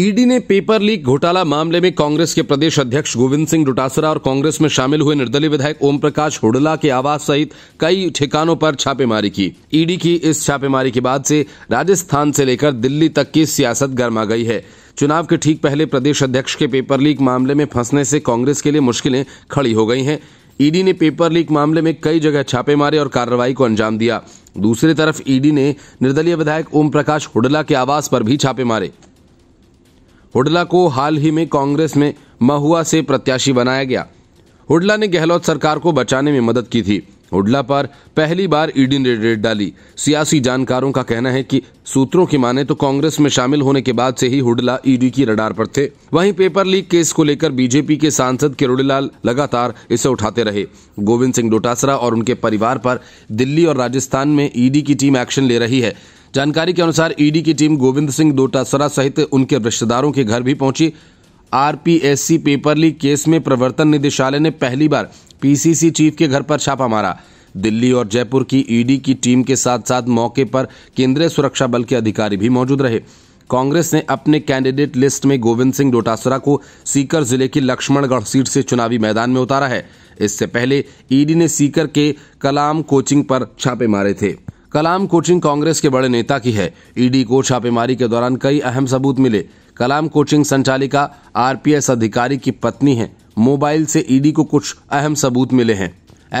ED ने paper leak घोटाला मामले में कांग्रेस के प्रदेश अध्यक्ष गोविंद सिंह डोटासरा और कांग्रेस में शामिल हुए निर्दलीय विधायक ओम प्रकाश हुडला के आवास सहित कई ठिकानों पर छापेमारी की ईडी की इस छापेमारी के बाद से राजस्थान से लेकर दिल्ली तक की सियासत गर्मा गई है चुनाव के ठीक पहले प्रदेश अध्यक्ष के पेपर लीक मामले में फंसने से कांग्रेस के लिए मुश्किलें खड़ी हो गई हैं ईडी ने पेपर लीक मामले में कई जगह छापे मारे और कार्रवाई को अंजाम दिया दूसरी तरफ ईडी ने निर्दलीय विधायक ओम प्रकाश हुडला के आवास पर भी छापे मारे हुडला को हाल ही में कांग्रेस में महुआ से प्रत्याशी बनाया गया हुडला ने गहलोत सरकार को बचाने में मदद की थी हुडला पर पहली बार ईडी ने रेड डाली सियासी जानकारों का कहना है कि सूत्रों की माने तो कांग्रेस में शामिल होने के बाद से ही हुडला ईडी की रडार पर थे वहीं पेपर लीक केस को लेकर बीजेपी के सांसद किरोड़ीलाल लगातार इसे उठाते रहे गोविंद सिंह डोटासरा और उनके परिवार पर दिल्ली और राजस्थान में ईडी की टीम एक्शन ले रही है जानकारी के अनुसार ईडी की टीम गोविंद सिंह डोटासरा सहित उनके रिश्तेदारों के घर भी पहुंची आरपीएससी पेपर लीक केस में प्रवर्तन निदेशालय ने पहली बार पीसीसी चीफ के घर पर छापा मारा दिल्ली और जयपुर की ईडी की टीम के साथ साथ मौके पर केंद्रीय सुरक्षा बल के अधिकारी भी मौजूद रहे कांग्रेस ने अपने कैंडिडेट लिस्ट में गोविंद सिंह डोटासरा को सीकर जिले की लक्ष्मणगढ़ सीट से चुनावी मैदान में उतारा है इससे पहले ईडी ने सीकर के कलाम कोचिंग पर छापे मारे थे कलाम कोचिंग कांग्रेस के बड़े नेता की है ईडी को छापेमारी के दौरान कई अहम सबूत मिले कलाम कोचिंग संचालिका आरपीएस अधिकारी की पत्नी है मोबाइल से ईडी को कुछ अहम सबूत मिले हैं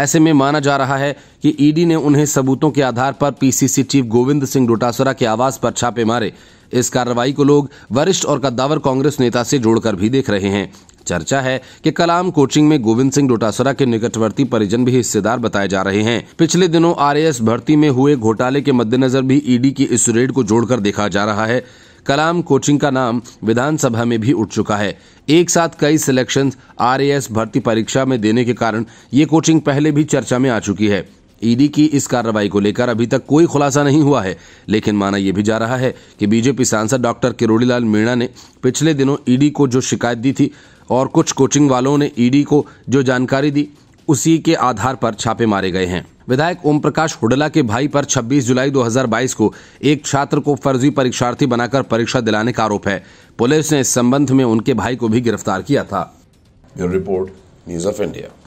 ऐसे में माना जा रहा है कि ईडी ने उन्हें सबूतों के आधार पर पीसीसी चीफ गोविंद सिंह डोटासरा के आवास पर छापे मारे इस कार्रवाई को लोग वरिष्ठ और कद्दावर कांग्रेस नेता से जोड़कर भी देख रहे हैं चर्चा है कि कलाम कोचिंग में गोविंद सिंह डोटासरा के निकटवर्ती परिजन भी हिस्सेदार बताए जा रहे हैं पिछले दिनों आरएएस भर्ती में हुए घोटाले के मद्देनजर भी ईडी की इस रेड को जोड़कर देखा जा रहा है कलाम कोचिंग का नाम विधानसभा में भी उठ चुका है एक साथ कई सिलेक्शन आर भर्ती परीक्षा में देने के कारण ये कोचिंग पहले भी चर्चा में आ चुकी है ईडी की इस कार्रवाई को लेकर अभी तक कोई खुलासा नहीं हुआ है लेकिन माना यह भी जा रहा है कि बीजेपी सांसद डॉक्टर किरोड़ीलाल मीणा ने पिछले दिनों ईडी को जो शिकायत दी थी और कुछ कोचिंग वालों ने ईडी को जो जानकारी दी उसी के आधार पर छापे मारे गए हैं विधायक ओम प्रकाश हुडला के भाई पर 26 जुलाई 2022 को एक छात्र को फर्जी परीक्षार्थी बनाकर परीक्षा दिलाने का आरोप है पुलिस ने इस संबंध में उनके भाई को भी गिरफ्तार किया था रिपोर्ट न्यूज ऑफ इंडिया